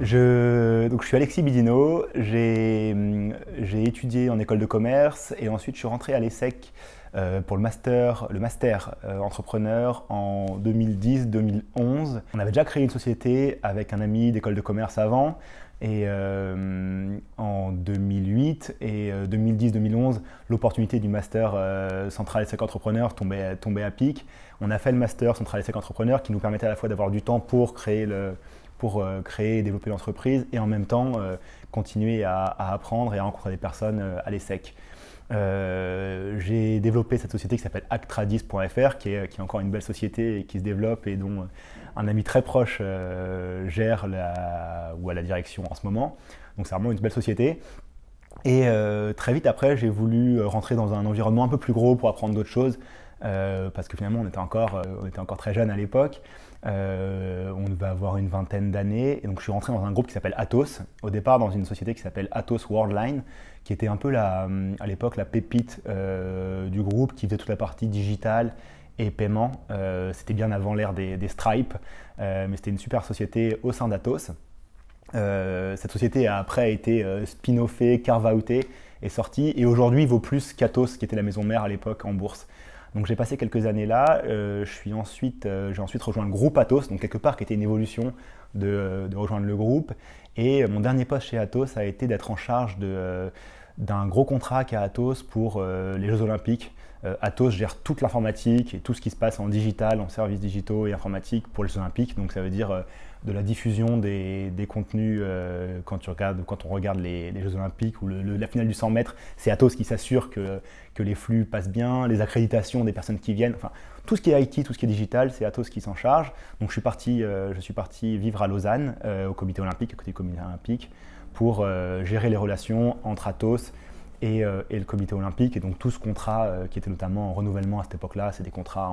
Je, donc je suis Alexis Bidino, j'ai étudié en école de commerce et ensuite je suis rentré à l'ESSEC euh, pour le master, le master euh, entrepreneur en 2010-2011. On avait déjà créé une société avec un ami d'école de commerce avant. Et euh, en 2008 et 2010-2011, euh, l'opportunité du master euh, Central Essec Entrepreneur tombait, à pic. On a fait le master Central Essec Entrepreneur qui nous permettait à la fois d'avoir du temps pour créer, le, pour, créer et développer l'entreprise et en même temps continuer à, apprendre et à rencontrer des personnes à l'ESSEC. j'ai développé cette société qui s'appelle actradis.fr, qui est, qui est encore une belle société et qui se développe et dont un ami très proche euh, gère ou a la direction en ce moment. Donc c'est vraiment une belle société. Et euh, très vite après, j'ai voulu euh, rentrer dans un environnement un peu plus gros pour apprendre d'autres choses. parce que finalement on était encore, on était encore très jeune à l'époque. on devait avoir une vingtaine d'années. Et donc je suis rentré dans un groupe qui s'appelle Atos, au départ dans une société qui s'appelle Atos Worldline, qui était un peu hum, à l'époque la pépite du groupe qui faisait toute la partie digitale et paiement. Euh, c'était bien avant l'ère des, des, Stripe, euh, mais c'était une super société au sein d'Atos. Euh, cette société a après été spin-offée, carve-outée et sortie, et aujourd'hui vaut plus qu'Atos, qui était la maison mère à l'époque en bourse. Donc j'ai passé quelques années là, je suis ensuite, j'ai ensuite rejoint le groupe Atos, donc quelque part qui était une évolution de, rejoindre le groupe, et mon dernier poste chez Atos a été d'être en charge d'un gros contrat qu'a Atos pour les Jeux Olympiques euh, Athos gère toute l'informatique et tout ce qui se passe en digital, en services digitaux et informatiques pour les Jeux Olympiques. Donc ça veut dire euh, de la diffusion des, contenus euh, quand, tu regardes, quand on regarde les, Jeux Olympiques ou la finale du 100 mètres, c'est Athos qui s'assure que, les flux passent bien, les accréditations des personnes qui viennent, enfin tout ce qui est IT, tout ce qui est digital, c'est Athos qui s'en charge. Donc je suis parti, vivre à Lausanne, au comité olympique, côté comité olympique, pour gérer les relations entre Athos, euh, et, le comité olympique. Et donc tout ce contrat euh, qui était notamment en renouvellement à cette époque-là, c'est des contrats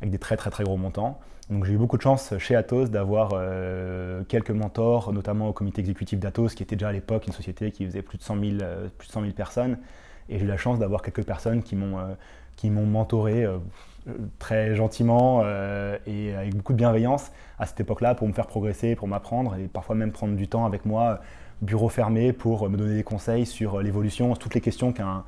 avec des très très très gros montants. Donc j'ai eu beaucoup de chance chez Atos d'avoir euh, quelques mentors, notamment au comité exécutif d'Atos, qui était déjà à l'époque une société qui faisait plus de 100 000, personnes. Et j'ai eu la chance d'avoir quelques personnes qui m'ont qui m'ont mentoré très gentiment et avec beaucoup de bienveillance à cette époque-là pour me faire progresser, pour m'apprendre et parfois même prendre du temps avec moi bureau fermé pour me donner des conseils sur euh, l'évolution, toutes les questions qu'un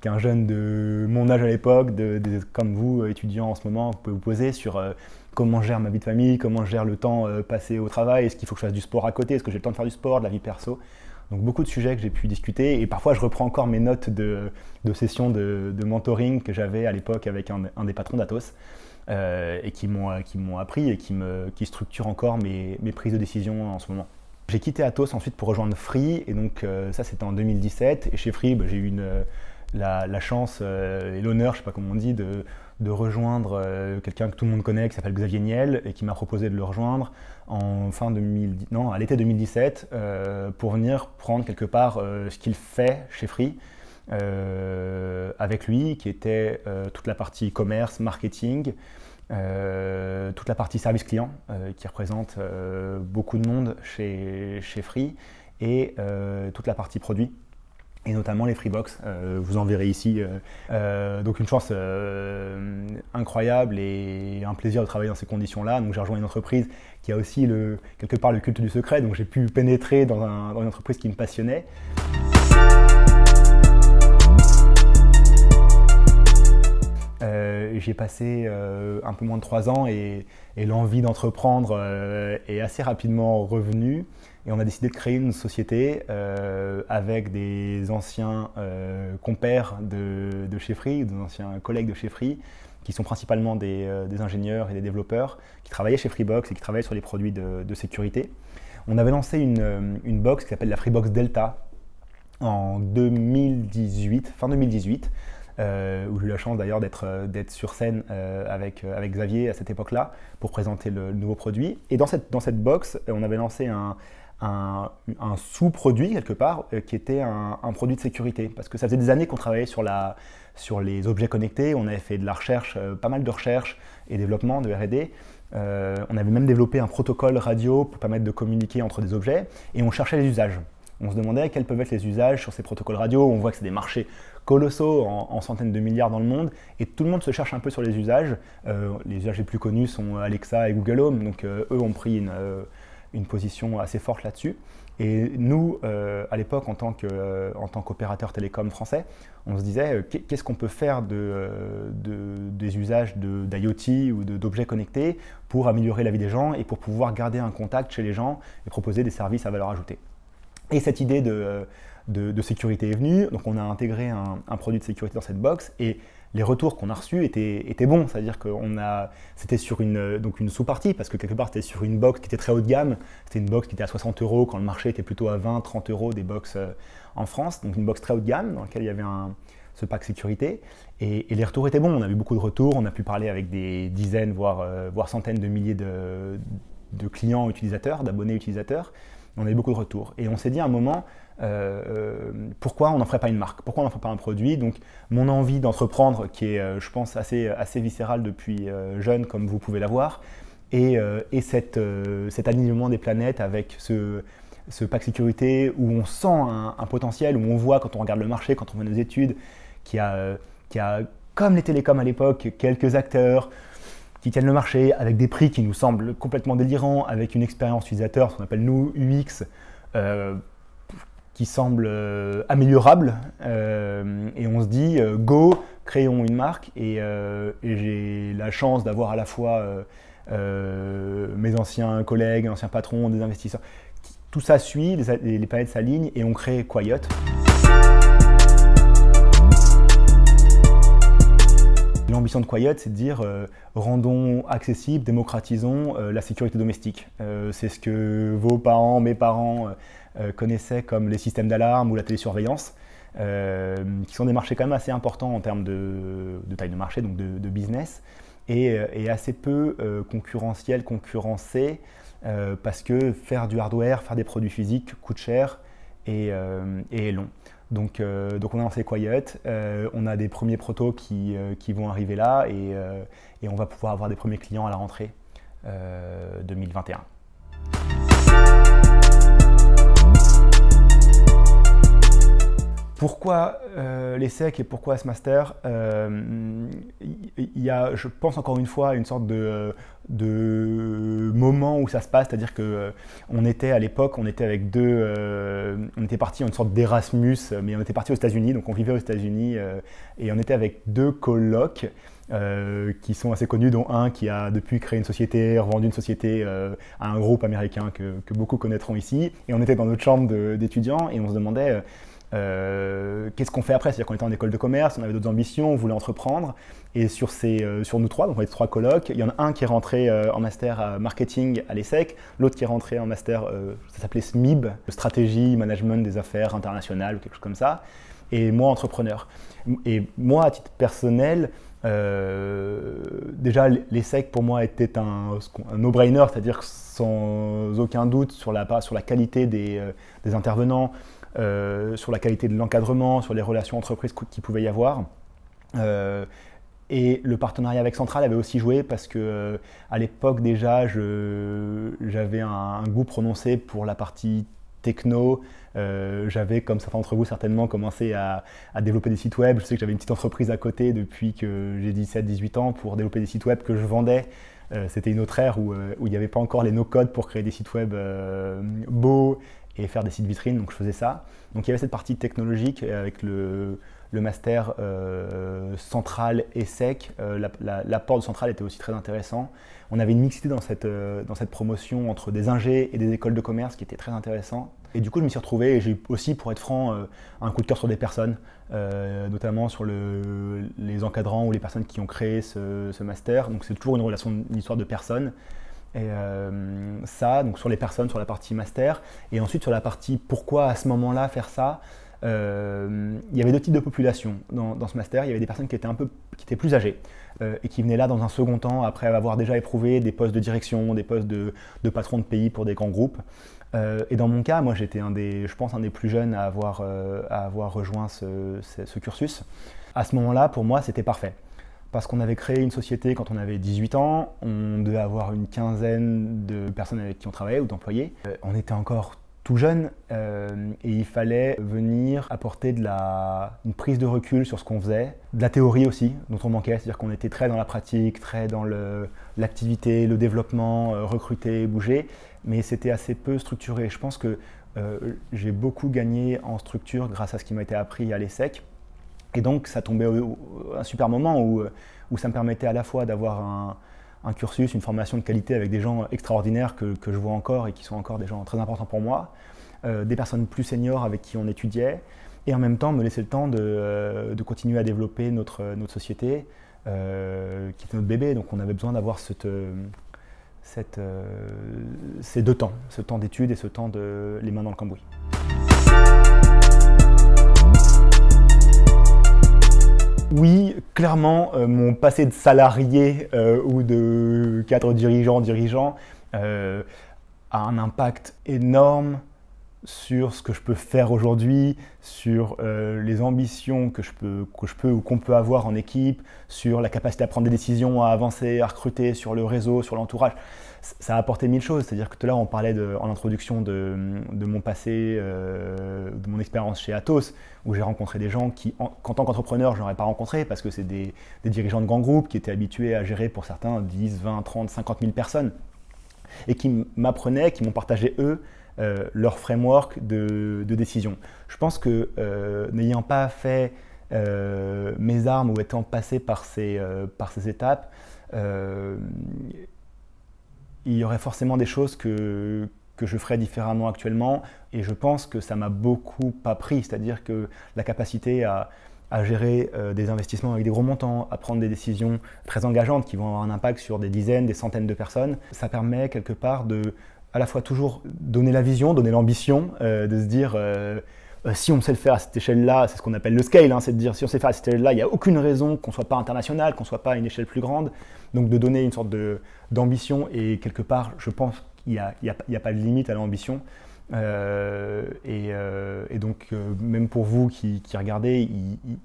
qu'un jeune de mon âge à l'époque, de, comme vous, euh, étudiant en ce moment, vous pouvez vous poser sur euh, comment je gère ma vie de famille, comment je gère le temps passé au travail, est-ce qu'il faut que je fasse du sport à côté, est-ce que j'ai le temps de faire du sport, de la vie perso. Donc beaucoup de sujets que j'ai pu discuter et parfois je reprends encore mes notes de, de sessions de, mentoring que j'avais à l'époque avec un, des patrons d'Atos et qui m'ont appris et qui, me, qui structurent encore mes, mes prises de décision en ce moment. J'ai quitté Atos ensuite pour rejoindre Free, et donc euh, ça c'était en 2017. Et chez Free, bah, j'ai eu euh, la, chance euh, et l'honneur, je sais pas comment on dit, de, rejoindre quelqu'un que tout le monde connaît qui s'appelle Xavier Niel et qui m'a proposé de le rejoindre en fin à l'été 2017 pour venir prendre quelque part ce qu'il fait chez Free. avec lui, qui était toute la partie commerce, marketing, euh, toute la partie service client euh, qui représente euh, beaucoup de monde chez, chez Free et toute la partie produit et notamment les Freebox. vous en verrez ici. donc une chance incroyable et un plaisir de travailler dans ces conditions-là. Donc j'ai rejoint une entreprise qui a aussi le, quelque part le culte du secret, donc j'ai pu pénétrer dans, une entreprise qui me passionnait. Euh, j'ai passé euh, un peu moins de trois ans et, l'envie d'entreprendre euh, est assez rapidement revenue. Et on a décidé de créer une société avec des anciens compères de, chez Free, des anciens collègues de chez Free, qui sont principalement des, ingénieurs et des développeurs qui travaillaient chez Freebox et qui travaillaient sur les produits de, sécurité. On avait lancé une, une box qui s'appelle la Freebox Delta en 2018, fin 2018, euh, où j'ai eu la chance d'ailleurs d'être, euh, sur scène euh, avec, Xavier à cette époque-là pour présenter le, nouveau produit. Et dans cette, box, on avait lancé un, sous-produit quelque part qui était un, produit de sécurité. Parce que ça faisait des années qu'on travaillait sur, les objets connectés, on avait fait de la recherche, pas mal de recherche et développement de RD. on avait même développé un protocole radio pour permettre de communiquer entre des objets et on cherchait les usages. On se demandait quels peuvent être les usages sur ces protocoles radio. On voit que c'est des marchés colossaux en, centaines de milliards dans le monde, et tout le monde se cherche un peu sur les usages. Euh, les usages les plus connus sont euh, Alexa et Google Home, donc euh, eux ont pris une, position assez forte là-dessus. Et nous, à l'époque, en tant qu'opérateur télécom français, on se disait qu'est-ce qu'on peut faire de, des usages d'IoT de, ou d'objets connectés pour améliorer la vie des gens et pour pouvoir garder un contact chez les gens et proposer des services à valeur ajoutée. Et cette idée de, de, sécurité est venu, donc on a intégré un, produit de sécurité dans cette box et les retours qu'on a reçus étaient, étaient bons, c'est-à-dire que c'était sur une, donc une sous-partie, parce que quelque part c'était sur une box qui était très haut de gamme, c'était une box qui était à 60 euros quand le marché était plutôt à 20, 30 euros des box euh, en France, donc une box très haut de gamme dans laquelle il y avait ce pack sécurité. Et, les retours étaient bons, on a eu beaucoup de retours, on a pu parler avec des dizaines, voire, euh, voire centaines de milliers de, de clients utilisateurs, d'abonnés utilisateurs. On a eu beaucoup de retours. Et on s'est dit à un moment, euh, euh, pourquoi on n'en ferait pas une marque Pourquoi on n'en ferait pas un produit Donc mon envie d'entreprendre, qui est, euh, je pense, assez, assez viscérale depuis jeune, comme vous pouvez l'avoir, et, et cette, cet alignement des planètes avec ce, ce pack sécurité où on sent un, potentiel, où on voit quand on regarde le marché, quand on fait nos études, qu'il a, a comme les télécoms à l'époque, quelques acteurs qui tiennent le marché avec des prix qui nous semblent complètement délirants, avec une expérience utilisateur, ce qu'on appelle nous UX, qui semble euh, améliorable. Euh, et on se dit, euh, go, créons une marque. Et, j'ai la chance d'avoir à la fois mes anciens collègues, anciens patrons, des investisseurs. Tout ça suit, les, les planètes s'alignent et on crée Quiet. L'ambition de Quiet, c'est de dire rendons accessible, démocratisons la sécurité domestique. c'est ce que vos parents, mes parents, euh, connaissaient comme les systèmes d'alarme ou la télésurveillance, euh, qui sont des marchés quand même assez importants en termes de, taille de marché, donc de, business, euh, et, assez peu concurrentiels, concurrencés, parce que faire du hardware, faire des produits physiques coûte cher et, est long. Donc, donc, on a lancé Quiet, on a des premiers protos qui, qui vont arriver là et, et, on va pouvoir avoir des premiers clients à la rentrée 2021. Pourquoi les euh, l'ESSEC et pourquoi ce master euh, Il y, a, je pense encore une fois, une sorte de, moment où ça se passe, c'est-à-dire qu'on euh, on était à l'époque, on était avec deux, on était parti en une sorte d'Erasmus, mais on était parti aux États-Unis, donc on vivait aux États-Unis et on était avec deux colocs. qui sont assez connus, dont un qui a depuis créé une société, revendu une société à un groupe américain que, beaucoup connaîtront ici. Et on était dans notre chambre d'étudiants et on se demandait, euh, qu'est-ce qu'on fait après C'est-à-dire qu'on était en école de commerce, on avait d'autres ambitions, on voulait entreprendre. Et sur, ces, euh, sur nous trois, donc on était trois colloques, il y en a un qui est rentré euh, en master marketing à l'ESSEC, l'autre qui est rentré en master, ça s'appelait SMIB, stratégie, management des affaires internationales ou quelque chose comme ça, et moi entrepreneur. Et moi, à titre personnel, déjà l'ESSEC pour moi était un, un no-brainer, c'est-à-dire sans aucun doute sur la, sur la qualité des intervenants, euh, sur la qualité de l'encadrement, sur les relations entreprises qui pouvait y avoir. Euh, et le partenariat avec Central avait aussi joué parce que euh, à l'époque déjà, j'avais un, goût prononcé pour la partie techno. j'avais, comme certains d'entre vous certainement, commencé à, développer des sites web. Je sais que j'avais une petite entreprise à côté depuis que j'ai 17-18 ans pour développer des sites web que je vendais. C'était une autre ère où, il n'y avait pas encore les no code pour créer des sites web beaux, et faire des sites vitrines, donc je faisais ça. Donc il y avait cette partie technologique euh, avec le, master euh, central et sec. L'apport euh, la, la, central était aussi très intéressant. On avait une mixité dans cette, dans cette promotion entre des ingés et des écoles de commerce qui était très intéressant. Et du coup, je me suis retrouvé et j'ai aussi, pour être franc, un coup de cœur sur des personnes, notamment sur le, les encadrants ou les personnes qui ont créé ce, ce master. Donc c'est toujours une relation, une histoire de personnes. Et euh, ça, donc sur les personnes, sur la partie master, et ensuite sur la partie pourquoi à ce moment-là faire ça. Euh, il y avait deux types de populations dans, ce master. Il y avait des personnes qui étaient un peu, qui étaient plus âgées euh, et qui venaient là dans un second temps après avoir déjà éprouvé des postes de direction, des postes de, patron de pays pour des grands groupes. et dans mon cas, moi j'étais un des, je pense, un des plus jeunes à avoir, à avoir rejoint ce cursus. À ce moment-là, pour moi, c'était parfait parce qu'on avait créé une société quand on avait 18 ans, on devait avoir une quinzaine de personnes avec qui on travaillait ou d'employés. Euh, on était encore tout jeune euh, et il fallait venir apporter de la, une prise de recul sur ce qu'on faisait, de la théorie aussi dont on manquait, c'est-à-dire qu'on était très dans la pratique, très dans l'activité, le, développement, euh, recruter, bouger, mais c'était assez peu structuré. Je pense que j'ai beaucoup gagné en structure grâce à ce qui m'a été appris à l'ESSEC et donc, ça tombait un super moment où, ça me permettait à la fois d'avoir un, cursus, une formation de qualité avec des gens extraordinaires que, je vois encore et qui sont encore des gens très importants pour moi, euh, des personnes plus seniors avec qui on étudiait, et en même temps me laisser le temps de, euh, continuer à développer notre, société, euh, qui était notre bébé. Donc, on avait besoin d'avoir ces deux temps, ce temps d'études et ce temps de les mains dans le cambouis. Oui, clairement, euh, mon passé de salarié euh, ou de cadre dirigeant, dirigeant, euh, a un impact énorme sur ce que je peux faire aujourd'hui, sur les ambitions que je peux ou qu'on peut avoir en équipe, sur la capacité à prendre des décisions, à avancer, à recruter, sur le réseau, sur l'entourage ça a apporté mille choses. C'est-à-dire que tout à l'heure, on parlait de, en introduction de, mon passé, euh, de mon expérience chez Atos, où j'ai rencontré des gens qui, en, tant qu'entrepreneur, je n'aurais pas rencontré parce que c'est des, dirigeants de grands groupes qui étaient habitués à gérer pour certains 10, 20, 30, 50 000 personnes et qui m'apprenaient, qui m'ont partagé eux. Euh, leur framework de, décision. Je pense que euh, n'ayant pas fait mes armes ou étant passé par ces, par ces étapes, il y aurait forcément des choses que, que je ferais différemment actuellement. Et je pense que ça m'a beaucoup appris, c'est-à-dire que la capacité à, gérer euh, des investissements avec des gros montants, à prendre des décisions très engageantes qui vont avoir un impact sur des dizaines, des centaines de personnes, ça permet quelque part de à la fois toujours donner la vision, donner l'ambition, euh, de se dire euh, euh, si on sait le faire à cette échelle-là, c'est ce qu'on appelle le scale, hein, c'est à dire si on sait le faire à cette échelle-là, il n'y a aucune raison qu'on ne soit pas international, qu'on ne soit pas à une échelle plus grande. Donc de donner une sorte d'ambition et quelque part, je pense qu'il n'y a, a, pas de limite à l'ambition. Euh, euh, et, donc, même pour vous qui, regardez,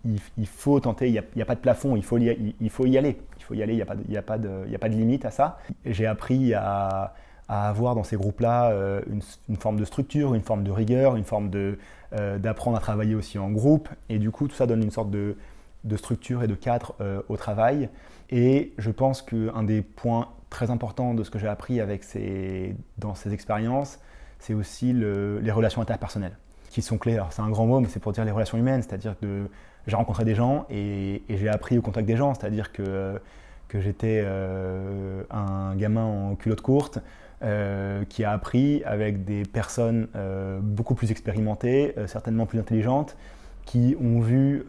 il, faut tenter, il n'y a, pas de plafond, il faut, il, faut y aller. Il faut y aller, il n'y a, a, a, pas de limite à ça. J'ai appris à, à avoir dans ces groupes-là euh, une, forme de structure, une forme de rigueur, une forme euh, d'apprendre à travailler aussi en groupe. Et du coup, tout ça donne une sorte de, de structure et de cadre euh, au travail. Et je pense qu'un des points très importants de ce que j'ai appris avec ces, dans ces expériences, c'est aussi les relations interpersonnelles, qui sont clés. Alors c'est un grand mot, mais c'est pour dire les relations humaines, c'est-à-dire que j'ai rencontré des gens et, j'ai appris au contact des gens, c'est-à-dire que, que j'étais un gamin en culotte courte, euh, qui a appris avec des personnes euh, beaucoup plus expérimentées, euh, certainement plus intelligentes, qui ont vu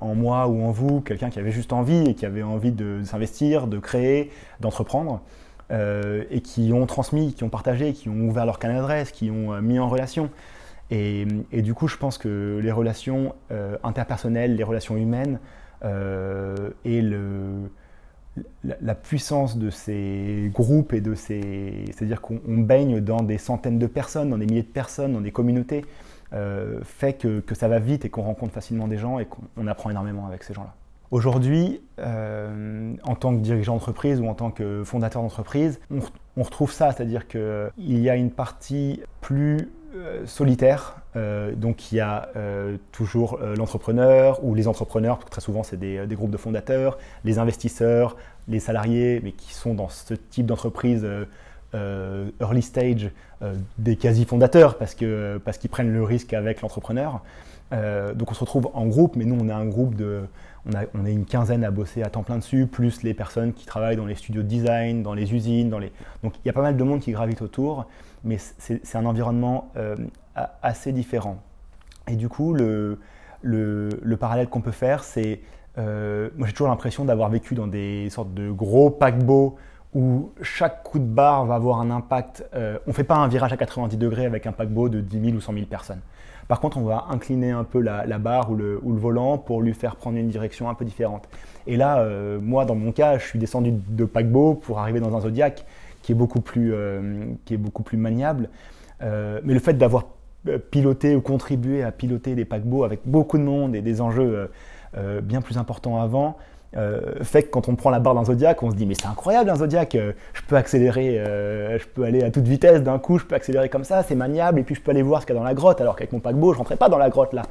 en moi ou en vous quelqu'un qui avait juste envie et qui avait envie de, s'investir, de créer, d'entreprendre, et qui ont transmis, qui ont partagé, qui ont ouvert leur canal d'adresse, qui ont mis en relation. et, du coup, je pense que les relations interpersonnelles, les relations humaines et le la, puissance de ces groupes et de ces... C'est-à-dire qu'on baigne dans des centaines de personnes, dans des milliers de personnes, dans des communautés, euh, fait que, ça va vite et qu'on rencontre facilement des gens et qu'on apprend énormément avec ces gens-là. Aujourd'hui, euh, en tant que dirigeant d'entreprise ou en tant que fondateur d'entreprise, on, on retrouve ça, c'est-à-dire qu'il y a une partie plus euh, solitaire. Euh, donc il y a euh, toujours l'entrepreneur ou les entrepreneurs, très souvent c'est des, groupes de fondateurs, les investisseurs, les salariés, mais qui sont dans ce type d'entreprise early stage des quasi-fondateurs, parce qu'ils parce qu'ils prennent le risque avec l'entrepreneur. donc on se retrouve en groupe, mais nous on a un groupe de on a, une quinzaine à bosser à temps plein dessus, plus les personnes qui travaillent dans les studios de design, dans les usines, dans les... Donc il y a pas mal de monde qui gravite autour, mais c'est un environnement euh, assez différent. Et du coup, le, parallèle qu'on peut faire, c'est... Euh, moi j'ai toujours l'impression d'avoir vécu dans des sortes de gros paquebots où chaque coup de barre va avoir un impact. Euh, on ne fait pas un virage à 90 degrés avec un paquebot de 10 000 ou 100 000 personnes. Par contre, on va incliner un peu la, barre ou le, volant pour lui faire prendre une direction un peu différente. Et là, euh, moi, dans mon cas, je suis descendu de paquebot pour arriver dans un Zodiac qui est beaucoup plus, euh, qui est beaucoup plus maniable. Euh, mais le fait d'avoir piloté ou contribué à piloter des paquebots avec beaucoup de monde et des enjeux bien plus importants avant, euh, fait que quand on prend la barre d'un Zodiaque, on se dit mais c'est incroyable un Zodiac, euh, je peux accélérer, euh, je peux aller à toute vitesse d'un coup, je peux accélérer comme ça, c'est maniable, et puis je peux aller voir ce qu'il y a dans la grotte, alors qu'avec mon paquebot, je rentrais pas dans la grotte là.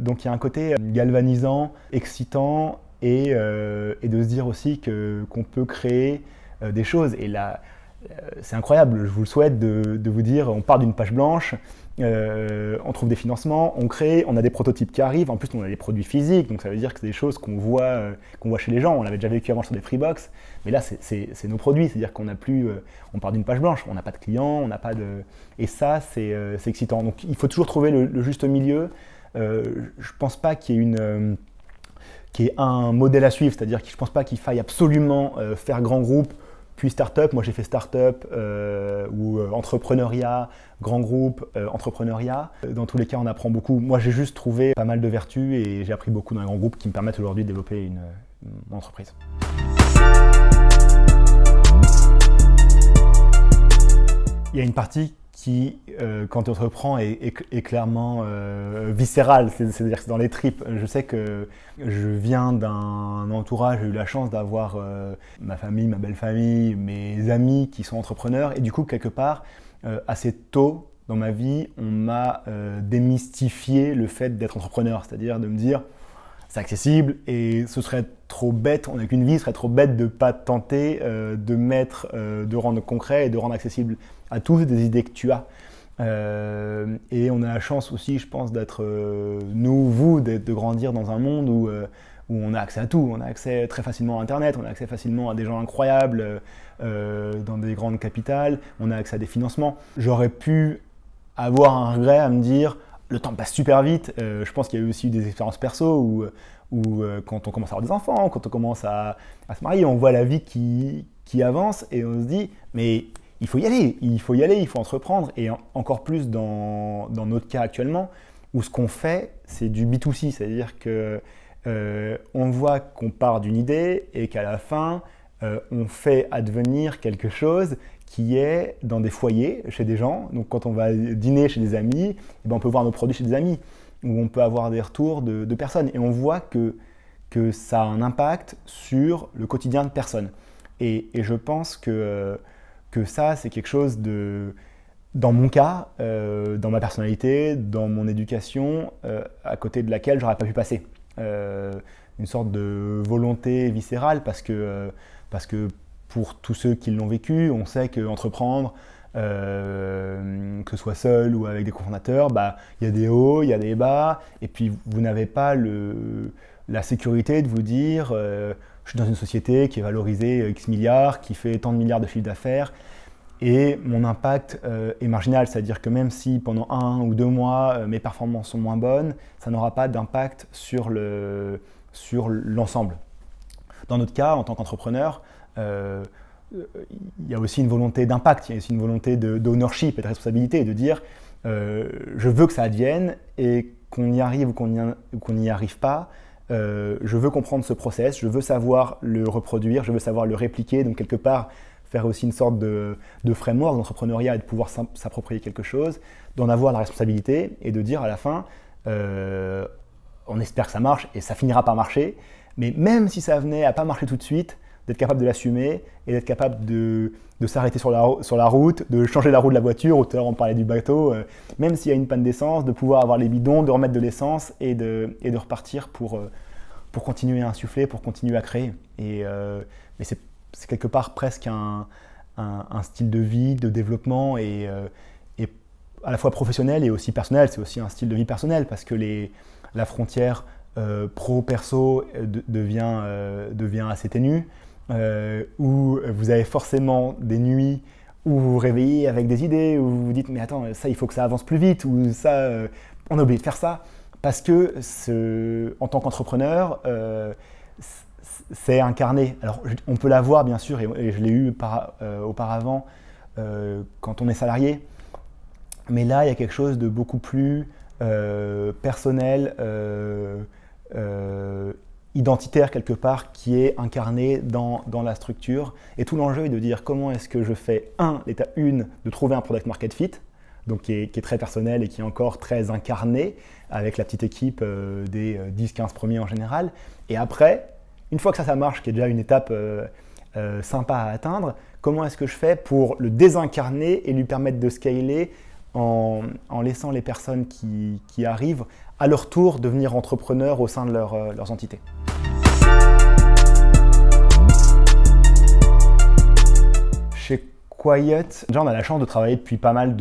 Donc il y a un côté galvanisant, excitant, et, et de se dire aussi que qu'on peut créer des choses. Et là, euh, c'est incroyable, je vous le souhaite de, vous dire, on part d'une page blanche, euh, on trouve des financements, on crée, on a des prototypes qui arrivent, en plus on a des produits physiques, donc ça veut dire que c'est des choses qu'on voit, euh, qu'on voit chez les gens, on l'avait déjà vécu avant sur des Freebox, mais là c'est nos produits, c'est-à-dire qu'on plus, on part d'une page blanche, on n'a pas de clients, on n'a pas de... Et ça c'est excitant, donc il faut toujours trouver le, juste milieu, je ne pense pas qu'il y ait une... un modèle à suivre, c'est-à-dire que je ne pense pas qu'il faille absolument faire grand groupe, puis start-up, moi j'ai fait start-up euh, ou euh, entrepreneuriat, grand groupe, euh, entrepreneuriat. Dans tous les cas, on apprend beaucoup. Moi j'ai juste trouvé pas mal de vertus et j'ai appris beaucoup dans les grands groupes qui me permettent aujourd'hui de développer une entreprise. Il y a une partie qui, euh, quand tu entreprends, est, est, clairement euh, viscéral, c'est-à-dire c'est dans les tripes. Je sais que je viens d'un entourage, j'ai eu la chance d'avoir euh, ma famille, ma belle famille, mes amis qui sont entrepreneurs, et du coup, quelque part, euh, assez tôt dans ma vie, on m'a démystifié le fait d'être entrepreneur, c'est-à-dire de me dire c'est accessible et ce serait trop bête, on n'a qu'une vie, serait trop bête de ne pas tenter euh, de mettre, euh, de rendre concret et de rendre accessible à tous des idées que tu as. Euh, et on a la chance aussi, je pense, d'être, nous, vous, de grandir dans un monde où, où, on a accès à tout. On a accès très facilement à Internet, on a accès facilement à des gens incroyables dans des grandes capitales, on a accès à des financements. J'aurais pu avoir un regret à me dire, le temps passe super vite. je pense qu'il y a eu aussi des expériences perso où, ou euh, quand on commence à avoir des enfants, quand on commence à, se marier, on voit la vie qui, avance et on se dit, mais il faut y aller, il faut y aller, il faut entreprendre. Et encore plus dans, notre cas actuellement, où ce qu'on fait, c'est du B2C, c'est-à-dire que euh, on voit qu'on part d'une idée et qu'à la fin, euh, on fait advenir quelque chose qui est dans des foyers, chez des gens. Donc quand on va dîner chez des amis, eh ben, on peut voir nos produits chez des amis où on peut avoir des retours de, personnes. Et on voit que, ça a un impact sur le quotidien de personnes. Et, je pense euh, que, ça, c'est quelque chose de, dans mon cas, euh, dans ma personnalité, dans mon éducation, euh, à côté de laquelle j'aurais pas pu passer. une sorte de volonté viscérale, parce que, parce que pour tous ceux qui l'ont vécu, on sait qu'entreprendre, euh, que ce soit seul ou avec des cofondateurs, bah, il y a des hauts, il y a des bas, et puis vous n'avez pas le, la sécurité de vous dire euh, je suis dans une société qui est valorisée euh, X milliards, qui fait tant de milliards de chiffres d'affaires, et mon impact est marginal, c'est-à-dire que même si pendant un ou deux mois mes performances sont moins bonnes, ça n'aura pas d'impact sur l'ensemble. Le, sur dans notre cas, en tant qu'entrepreneur, euh, il y a aussi une volonté d'impact, il y a aussi une volonté d'ownership et de responsabilité, de dire euh, je veux que ça advienne et qu'on y arrive ou qu'on n'y arrive pas, euh, je veux comprendre ce process, je veux savoir le reproduire, je veux savoir le répliquer, donc quelque part faire aussi une sorte de, framework d'entrepreneuriat et de pouvoir s'approprier quelque chose, d'en avoir la responsabilité et de dire à la fin, on espère que ça marche et ça finira par marcher, mais même si ça venait à pas marcher tout de suite, d'être capable de l'assumer et d'être capable de, s'arrêter sur la, route, de changer la roue de la voiture, ou tout à l'heure on parlait du bateau, euh, même s'il y a une panne d'essence, de pouvoir avoir les bidons, de remettre de l'essence et de, repartir euh, pour, continuer à insuffler, pour continuer à créer. Et, euh, mais c'est quelque part presque un, style de vie, de développement, et, à la fois professionnel et aussi personnel. C'est aussi un style de vie personnel parce que les, la frontière pro-perso devient, devient assez ténue. Euh, où vous avez forcément des nuits où vous vous réveillez avec des idées, où vous vous dites mais attends, ça il faut que ça avance plus vite, ou ça, euh, on a oublié de faire ça, parce que en tant qu'entrepreneur, euh, c'est incarné. Alors on peut l'avoir bien sûr, et, je l'ai eu auparavant quand on est salarié, mais là il y a quelque chose de beaucoup plus personnel. Euh, identitaire quelque part qui est incarné dans, la structure. Et tout l'enjeu est de dire comment est-ce que je fais, un, l'état une, de trouver un product market fit, donc qui est, très personnel et qui est encore très incarné avec la petite équipe euh, des 10-15 euh, premiers en général. Et après, une fois que ça, ça marche, qui est déjà une étape euh, sympa à atteindre, comment est-ce que je fais pour le désincarner et lui permettre de scaler en, laissant les personnes qui, arrivent à leur tour devenir entrepreneurs au sein de euh, leurs entités. Chez Quiet, déjà on a la chance de travailler depuis pas mal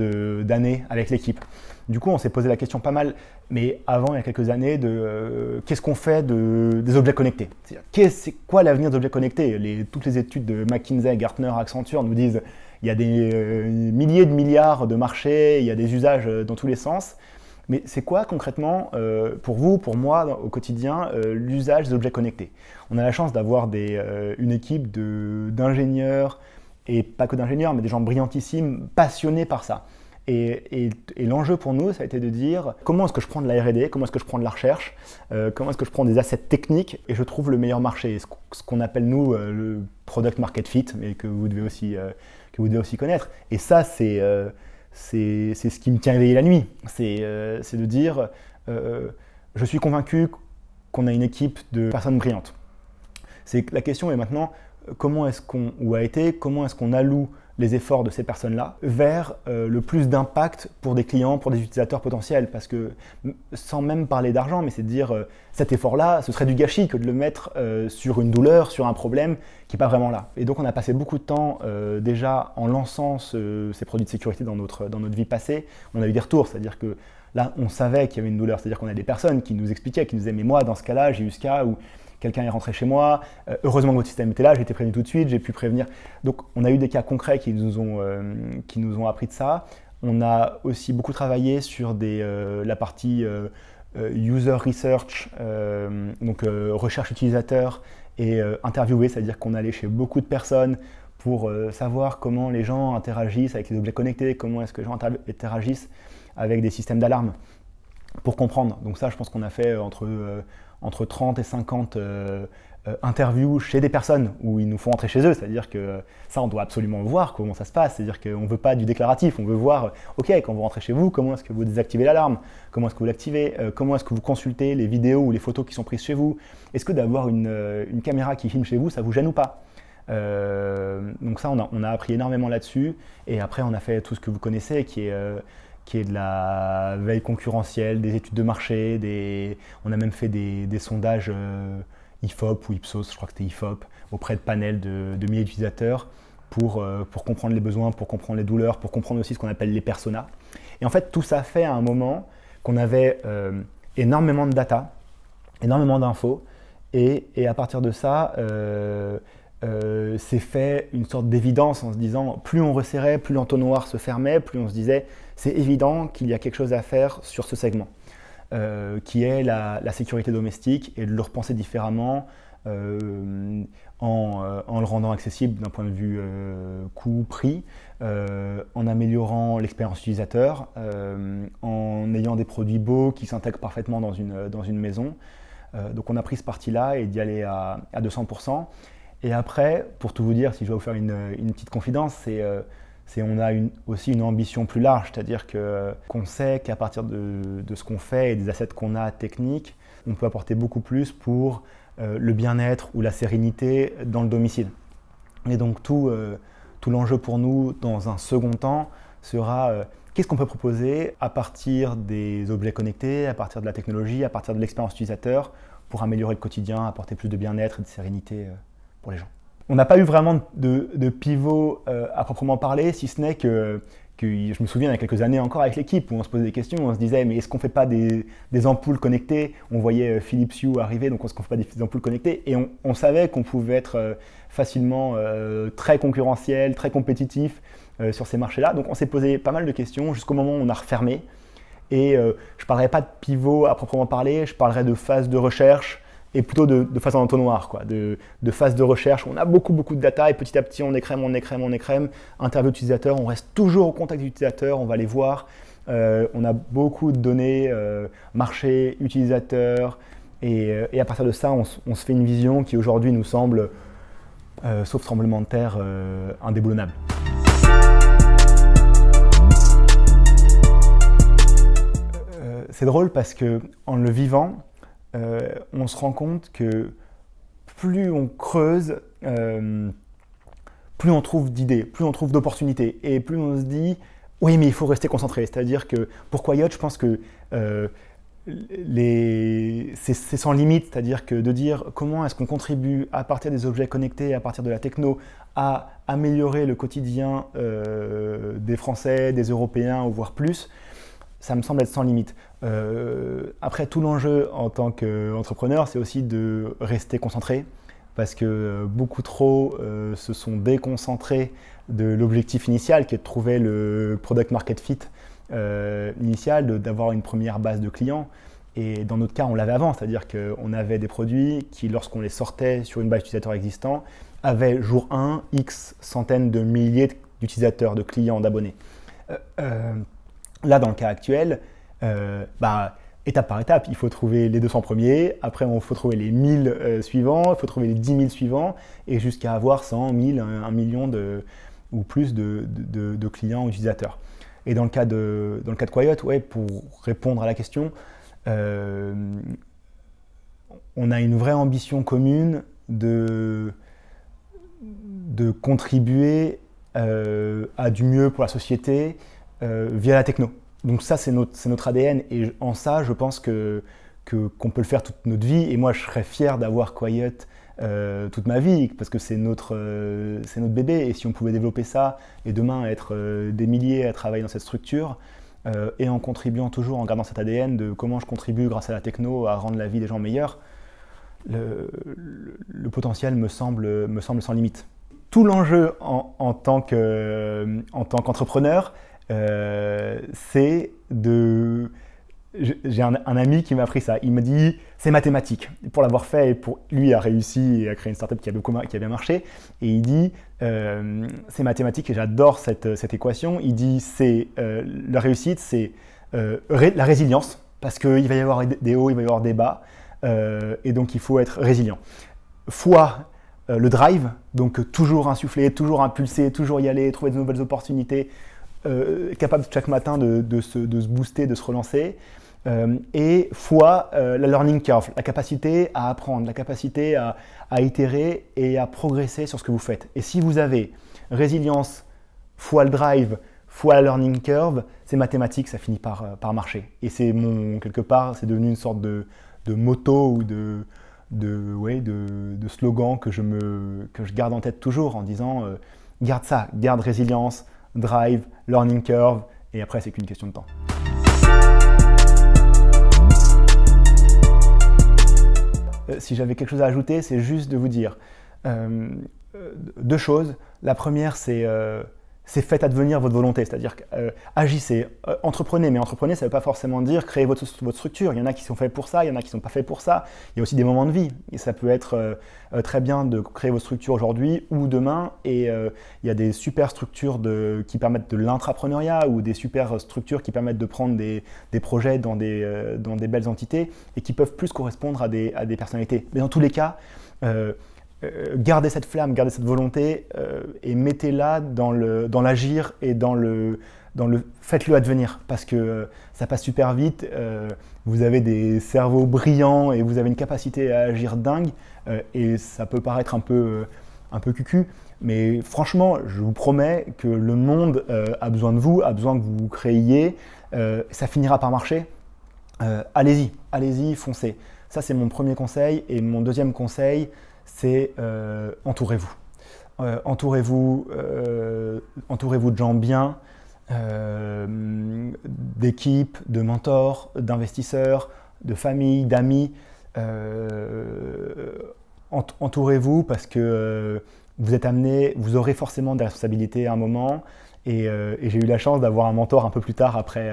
d'années avec l'équipe. Du coup, on s'est posé la question pas mal, mais avant, il y a quelques années, de euh, qu'est-ce qu'on fait de, des objets connectés C'est quoi l'avenir des objets connectés Toutes les études de McKinsey, Gartner, Accenture nous disent il y a des euh, milliers de milliards de marchés, il y a des usages euh, dans tous les sens. Mais c'est quoi concrètement euh, pour vous, pour moi, au quotidien, l'usage des objets connectés On a la chance d'avoir une équipe d'ingénieurs, et pas que d'ingénieurs, mais des gens brillantissimes, passionnés par ça. Et, l'enjeu pour nous, ça a été de dire comment est-ce que je prends de la RD, comment est-ce que je prends de la recherche, comment est-ce que je prends des assets techniques et je trouve le meilleur marché, ce qu'on appelle nous le product market fit, mais que vous devez aussi que vous devez aussi connaître. Et ça, euh, c'est ce qui me tient éveillé la nuit. C'est euh, de dire, euh, je suis convaincu qu'on a une équipe de personnes brillantes. la question est maintenant, comment est-ce qu'on, ou a été, comment est-ce qu'on alloue les efforts de ces personnes-là vers euh, le plus d'impact pour des clients, pour des utilisateurs potentiels. Parce que sans même parler d'argent, mais c'est de dire euh, cet effort-là, ce serait du gâchis que de le mettre euh, sur une douleur, sur un problème qui n'est pas vraiment là. Et donc on a passé beaucoup de temps déjà en lançant ces produits de sécurité dans notre, dans notre vie passée. On a eu des retours, c'est-à-dire que là on savait qu'il y avait une douleur, c'est-à-dire qu'on a des personnes qui nous expliquaient, qui nous aimaient. moi dans ce cas-là j'ai eu ce cas où quelqu'un est rentré chez moi, euh, heureusement que votre système était là, j'ai été prévenu tout de suite, j'ai pu prévenir. Donc on a eu des cas concrets qui nous ont, euh, qui nous ont appris de ça. On a aussi beaucoup travaillé sur des, euh, la partie user research, donc recherche utilisateur et interviewer, c'est-à-dire qu'on allait chez beaucoup de personnes pour savoir comment les gens interagissent avec les objets connectés, comment est-ce que les gens interagissent avec des systèmes d'alarme pour comprendre. Donc ça, je pense qu'on a fait entre entre 30 et 50 euh, euh, interviews chez des personnes où ils nous font entrer chez eux, c'est-à-dire que ça, on doit absolument voir comment ça se passe, c'est-à-dire qu'on ne veut pas du déclaratif, on veut voir, euh, ok, quand vous rentrez chez vous, comment est-ce que vous désactivez l'alarme, comment est-ce que vous l'activez, comment est-ce que vous consultez les vidéos ou les photos qui sont prises chez vous, est-ce que d'avoir une, caméra qui filme chez vous, ça vous gêne ou pas donc ça, on a, appris énormément là-dessus, et après, on a fait tout ce que vous connaissez, qui est qui est de la veille concurrentielle, des études de marché, des... on a même fait des, des sondages euh, IFOP ou Ipsos, je crois que c'était IFOP, auprès de panels de, de milliers d'utilisateurs pour, euh, pour comprendre les besoins, pour comprendre les douleurs, pour comprendre aussi ce qu'on appelle les personas. Et en fait, tout ça fait à un moment qu'on avait euh, énormément de data, énormément d'infos, et, et, à partir de ça, c'est fait une sorte d'évidence en se disant plus on resserrait, plus l'entonnoir se fermait, plus on se disait c'est évident qu'il y a quelque chose à faire sur ce segment, euh, qui est la, sécurité domestique et de le repenser différemment euh, euh, en, le rendant accessible d'un point de vue coût-prix, en améliorant l'expérience utilisateur, en ayant des produits beaux qui s'intègrent parfaitement dans une, dans une maison. donc on a pris ce parti-là et d'y aller à, à 200%. Et après, pour tout vous dire, si je vais vous faire une, une petite confidence, c'est c'est on a aussi une ambition plus large, c'est-à-dire que qu'on sait qu'à partir de, ce qu'on fait et des assets qu'on a techniques, on peut apporter beaucoup plus pour euh, le bien-être ou la sérénité dans le domicile. Et donc tout, euh, l'enjeu pour nous dans un second temps sera euh, qu'est-ce qu'on peut proposer à partir des objets connectés, à partir de la technologie, à partir de l'expérience utilisateur pour améliorer le quotidien, apporter plus de bien-être et de sérénité pour les gens on n'a pas eu vraiment de, pivot euh, à proprement parler, si ce n'est que, je me souviens il y a quelques années encore avec l'équipe où on se posait des questions, on se disait mais est-ce qu'on ne euh, fait pas des, ampoules connectées On voyait Philips Hue arriver, donc est-ce qu'on ne fait pas des, ampoules connectées Et on, savait qu'on pouvait être euh, facilement très concurrentiel, très compétitif sur ces marchés-là. Donc on s'est posé pas mal de questions jusqu'au moment où on a refermé. Et je ne parlerai pas de pivot à proprement parler, je parlerai de phase de recherche, et plutôt de, de façon en entonnoir, quoi, de, phase de recherche. On a beaucoup, beaucoup de data et petit à petit, on écrème, on écrème, on écrème. Interview utilisateur, on reste toujours au contact des utilisateurs, on va les voir. Euh, on a beaucoup de données, euh, marché, utilisateurs euh, et, à partir de ça, on, se fait une vision qui aujourd'hui nous semble, sauf tremblement de terre, indéboulonnable. C'est drôle parce que en le vivant, euh, on se rend compte que plus on creuse, euh, plus on trouve d'idées, plus on trouve d'opportunités, et plus on se dit, oui, mais il faut rester concentré. C'est-à-dire que pour Quiet, je pense que euh, c'est sans limite, c'est-à-dire que de dire comment est-ce qu'on contribue à partir des objets connectés, à partir de la techno, à améliorer le quotidien des Français, des Européens, ou voire plus, ça me semble être sans limite. Euh, après, tout l'enjeu en tant qu'entrepreneur, c'est aussi de rester concentré, parce que euh, beaucoup trop euh, se sont déconcentrés de l'objectif initial, qui est de trouver le product market fit initial, d'avoir une première base de clients. Et dans notre cas, on l'avait avant, c'est-à-dire qu'on avait des produits qui, lorsqu'on les sortait sur une base d'utilisateurs existants, avaient jour 1 X centaines de milliers d'utilisateurs, de clients, d'abonnés. Là, dans le cas actuel, euh, bah, étape par étape, il faut trouver les 200 premiers, après il faut trouver les 1000 euh, suivants, il faut trouver les 10 000 suivants, et jusqu'à avoir 100, 1000, 1 million ou plus de, de, de clients utilisateurs. Et dans le cas de, dans le cas de Quiet, pour répondre à la question, euh, on a une vraie ambition commune de, contribuer à du mieux pour la société, euh, via la techno. Donc ça, c'est notre, notre ADN. Et en ça, je pense que qu'on peut le faire toute notre vie. Et moi, je serais fier d'avoir Quiet euh, toute ma vie, parce que c'est notre, euh, c'est notre bébé. Et si on pouvait développer ça, et demain être des milliers à travailler dans cette structure, et en contribuant toujours, en gardant cet ADN de comment je contribue grâce à la techno à rendre la vie des gens meilleure, le, potentiel me semble, me semble sans limite tout l'enjeu en, en, tant qu'entrepreneur, euh, c'est de... J'ai un, ami qui m'a appris ça. Il me dit, c'est mathématique. Pour l'avoir fait, et pour lui a réussi et a créé une startup qui a, qui a bien marché. Et il dit, euh, c'est mathématique et j'adore cette, équation. Il dit, c'est euh, la réussite, c'est la résilience parce qu'il va y avoir des hauts, il va y avoir des bas. et donc, il faut être résilient. fois le drive, donc toujours insuffler, toujours impulser, toujours y aller, trouver de nouvelles opportunités, euh, capable chaque matin de, se, booster, de se relancer. Euh, et fois euh, la learning curve, la capacité à apprendre, la capacité à, itérer et à progresser sur ce que vous faites. Et si vous avez résilience, fois le drive, fois la learning curve, c'est mathématique, ça finit par, marcher. Et c'est mon, quelque part, c'est devenu une sorte de, de moto ou de, slogan que je, que je garde en tête toujours en disant garde ça, garde résilience, drive, learning curve, et après c'est qu'une question de temps. Euh, si j'avais quelque chose à ajouter, c'est juste de vous dire euh, euh, deux choses. La première, c'est c'est faites advenir votre volonté, c'est-à-dire euh, agissez, euh, entreprenez, mais entreprenez, ça ne veut pas forcément dire créer votre, structure. Il y en a qui sont faits pour ça, il y en a qui ne sont pas faits pour ça. Il y a aussi des moments de vie. Et ça peut être euh, très bien de créer vos structures aujourd'hui ou demain. Et il y a des super structures qui permettent de l'intrapreneuriat ou des super structures qui permettent de prendre des, projets dans des, dans des belles entités et qui peuvent plus correspondre à des, à des personnalités. Mais dans tous les cas, euh, gardez cette flamme, gardez cette volonté euh, et mettez-la dans l'agir et dans le, dans le faites-le advenir parce que euh, ça passe super vite. vous avez des cerveaux brillants et vous avez une capacité à agir dingue et ça peut paraître un peu un peu cucu, mais franchement, je vous promets que le monde a besoin de vous, a besoin que vous vous créiez. ça finira par marcher. allez-y, allez-y, foncez. Ça c'est mon premier conseil et mon deuxième conseil, c'est euh, entourez-vous. Euh, entourez-vous, euh, entourez-vous de gens bien, d'équipes, de mentors, d'investisseurs, de familles, d'amis. entourez-vous parce que vous êtes amené, vous aurez forcément des responsabilités à un moment. Et, j'ai eu la chance d'avoir un mentor un peu plus tard après,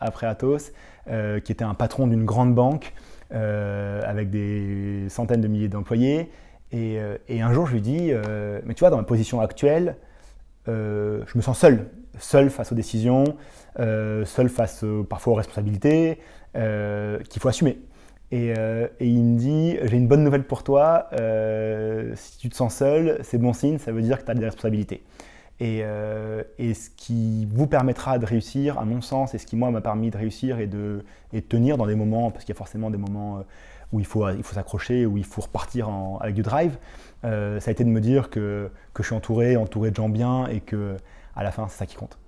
après Athos, qui était un patron d'une grande banque euh, avec des centaines de milliers d'employés. Et, euh, un jour, je lui dis, euh, mais tu vois, dans ma position actuelle, je me sens seul, seul face aux décisions, seul face parfois aux responsabilités qu'il faut assumer. Et, il me dit J'ai une bonne nouvelle pour toi, si tu te sens seul, c'est bon signe, ça veut dire que tu as des responsabilités. Euh, et, ce qui vous permettra de réussir, à mon sens, et ce qui moi m'a permis de réussir et de, tenir dans des moments, parce qu'il y a forcément des moments euh, où il faut, s'accrocher, où il faut repartir avec du drive, euh, ça a été de me dire que, que, je suis entouré, entouré de gens bien, et que à la fin, c'est ça qui compte.